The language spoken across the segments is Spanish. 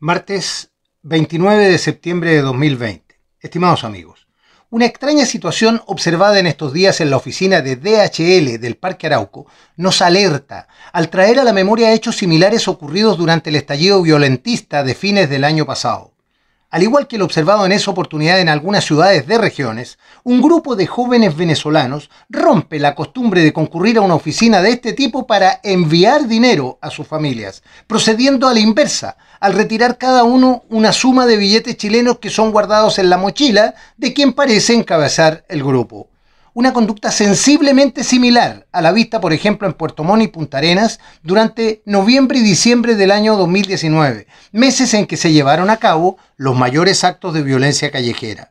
Martes 29 de septiembre de 2020. Estimados amigos, una extraña situación observada en estos días en la oficina de DHL del Parque Arauco nos alerta al traer a la memoria hechos similares ocurridos durante el estallido violentista de fines del año pasado. Al igual que lo observado en esa oportunidad en algunas ciudades de regiones, un grupo de jóvenes venezolanos rompe la costumbre de concurrir a una oficina de este tipo para enviar dinero a sus familias, procediendo a la inversa, al retirar cada uno una suma de billetes chilenos que son guardados en la mochila de quien parece encabezar el grupo una conducta sensiblemente similar a la vista, por ejemplo, en Puerto Montt y Punta Arenas durante noviembre y diciembre del año 2019, meses en que se llevaron a cabo los mayores actos de violencia callejera.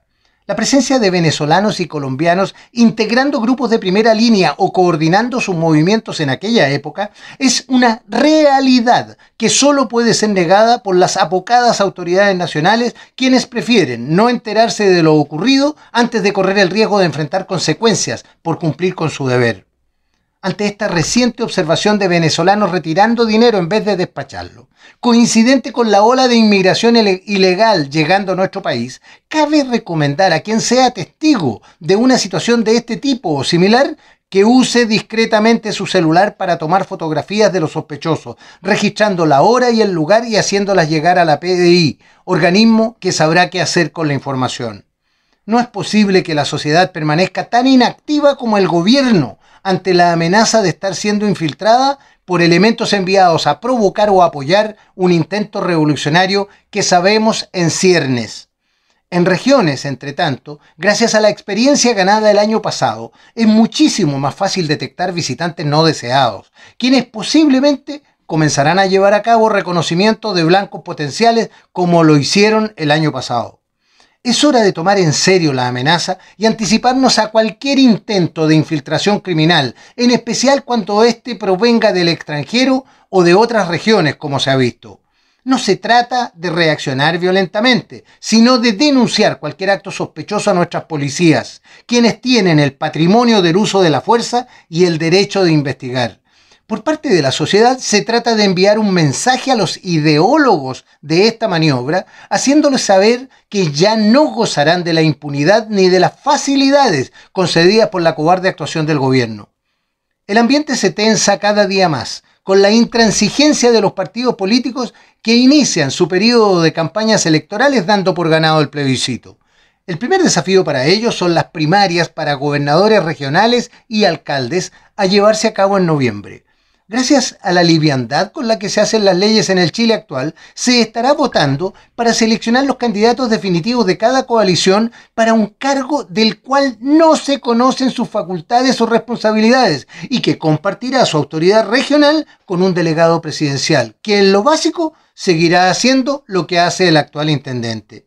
La presencia de venezolanos y colombianos integrando grupos de primera línea o coordinando sus movimientos en aquella época es una realidad que solo puede ser negada por las apocadas autoridades nacionales quienes prefieren no enterarse de lo ocurrido antes de correr el riesgo de enfrentar consecuencias por cumplir con su deber ante esta reciente observación de venezolanos retirando dinero en vez de despacharlo. Coincidente con la ola de inmigración ilegal llegando a nuestro país, cabe recomendar a quien sea testigo de una situación de este tipo o similar que use discretamente su celular para tomar fotografías de los sospechosos, registrando la hora y el lugar y haciéndolas llegar a la PDI, organismo que sabrá qué hacer con la información. No es posible que la sociedad permanezca tan inactiva como el gobierno ante la amenaza de estar siendo infiltrada por elementos enviados a provocar o apoyar un intento revolucionario que sabemos en ciernes. En regiones, entre tanto, gracias a la experiencia ganada el año pasado, es muchísimo más fácil detectar visitantes no deseados, quienes posiblemente comenzarán a llevar a cabo reconocimiento de blancos potenciales como lo hicieron el año pasado. Es hora de tomar en serio la amenaza y anticiparnos a cualquier intento de infiltración criminal, en especial cuando éste provenga del extranjero o de otras regiones, como se ha visto. No se trata de reaccionar violentamente, sino de denunciar cualquier acto sospechoso a nuestras policías, quienes tienen el patrimonio del uso de la fuerza y el derecho de investigar. Por parte de la sociedad se trata de enviar un mensaje a los ideólogos de esta maniobra, haciéndoles saber que ya no gozarán de la impunidad ni de las facilidades concedidas por la cobarde actuación del gobierno. El ambiente se tensa cada día más con la intransigencia de los partidos políticos que inician su periodo de campañas electorales dando por ganado el plebiscito. El primer desafío para ellos son las primarias para gobernadores regionales y alcaldes a llevarse a cabo en noviembre. Gracias a la liviandad con la que se hacen las leyes en el Chile actual, se estará votando para seleccionar los candidatos definitivos de cada coalición para un cargo del cual no se conocen sus facultades o responsabilidades y que compartirá su autoridad regional con un delegado presidencial, que en lo básico seguirá haciendo lo que hace el actual intendente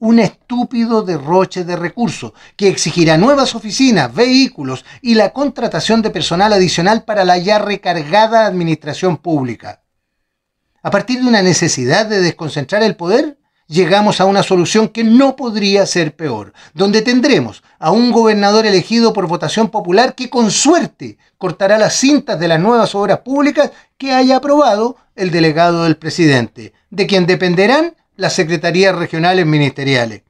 un estúpido derroche de recursos que exigirá nuevas oficinas, vehículos y la contratación de personal adicional para la ya recargada administración pública. A partir de una necesidad de desconcentrar el poder, llegamos a una solución que no podría ser peor, donde tendremos a un gobernador elegido por votación popular que con suerte cortará las cintas de las nuevas obras públicas que haya aprobado el delegado del presidente, de quien dependerán las secretarías regionales ministeriales.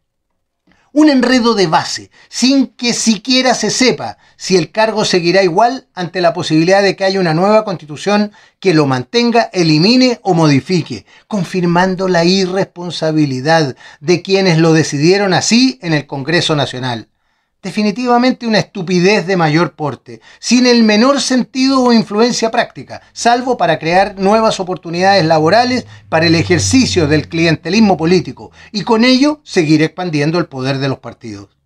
Un enredo de base, sin que siquiera se sepa si el cargo seguirá igual ante la posibilidad de que haya una nueva constitución que lo mantenga, elimine o modifique, confirmando la irresponsabilidad de quienes lo decidieron así en el Congreso Nacional. Definitivamente una estupidez de mayor porte, sin el menor sentido o influencia práctica, salvo para crear nuevas oportunidades laborales para el ejercicio del clientelismo político y con ello seguir expandiendo el poder de los partidos.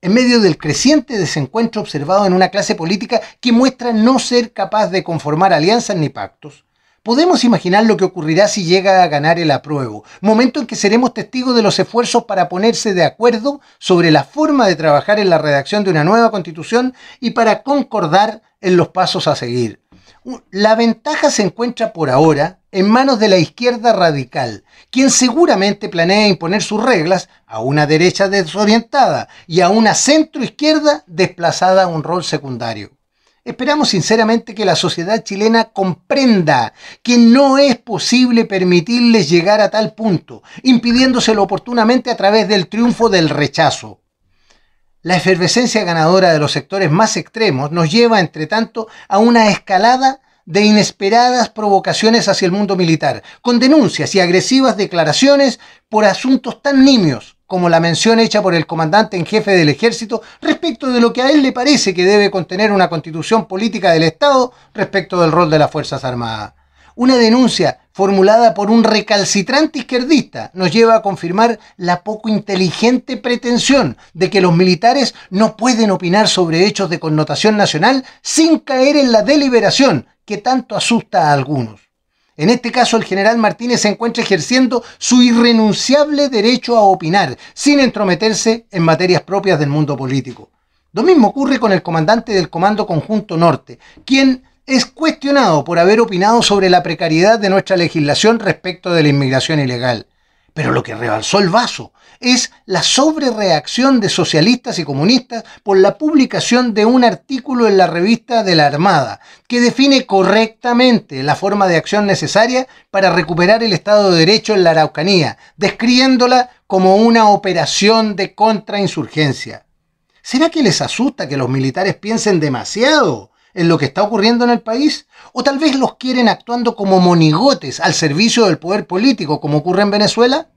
En medio del creciente desencuentro observado en una clase política que muestra no ser capaz de conformar alianzas ni pactos, Podemos imaginar lo que ocurrirá si llega a ganar el apruebo, momento en que seremos testigos de los esfuerzos para ponerse de acuerdo sobre la forma de trabajar en la redacción de una nueva constitución y para concordar en los pasos a seguir. Uh, la ventaja se encuentra por ahora en manos de la izquierda radical, quien seguramente planea imponer sus reglas a una derecha desorientada y a una centroizquierda desplazada a un rol secundario. Esperamos sinceramente que la sociedad chilena comprenda que no es posible permitirles llegar a tal punto, impidiéndoselo oportunamente a través del triunfo del rechazo. La efervescencia ganadora de los sectores más extremos nos lleva, entre tanto, a una escalada de inesperadas provocaciones hacia el mundo militar, con denuncias y agresivas declaraciones por asuntos tan nimios como la mención hecha por el comandante en jefe del ejército respecto de lo que a él le parece que debe contener una constitución política del Estado respecto del rol de las Fuerzas Armadas. Una denuncia formulada por un recalcitrante izquierdista nos lleva a confirmar la poco inteligente pretensión de que los militares no pueden opinar sobre hechos de connotación nacional sin caer en la deliberación que tanto asusta a algunos. En este caso, el general Martínez se encuentra ejerciendo su irrenunciable derecho a opinar, sin entrometerse en materias propias del mundo político. Lo mismo ocurre con el comandante del Comando Conjunto Norte, quien es cuestionado por haber opinado sobre la precariedad de nuestra legislación respecto de la inmigración ilegal. Pero lo que rebalsó el vaso es la sobrereacción de socialistas y comunistas por la publicación de un artículo en la revista de la Armada que define correctamente la forma de acción necesaria para recuperar el Estado de Derecho en la Araucanía, describiéndola como una operación de contrainsurgencia. ¿Será que les asusta que los militares piensen demasiado en lo que está ocurriendo en el país? ¿O tal vez los quieren actuando como monigotes al servicio del poder político, como ocurre en Venezuela?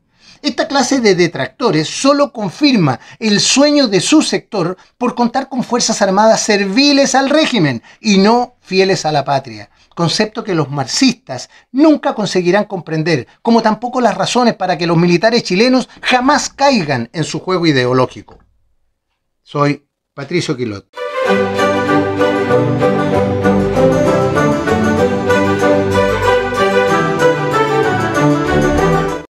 Esta clase de detractores solo confirma el sueño de su sector por contar con fuerzas armadas serviles al régimen y no fieles a la patria, concepto que los marxistas nunca conseguirán comprender, como tampoco las razones para que los militares chilenos jamás caigan en su juego ideológico. Soy Patricio Quilot. Música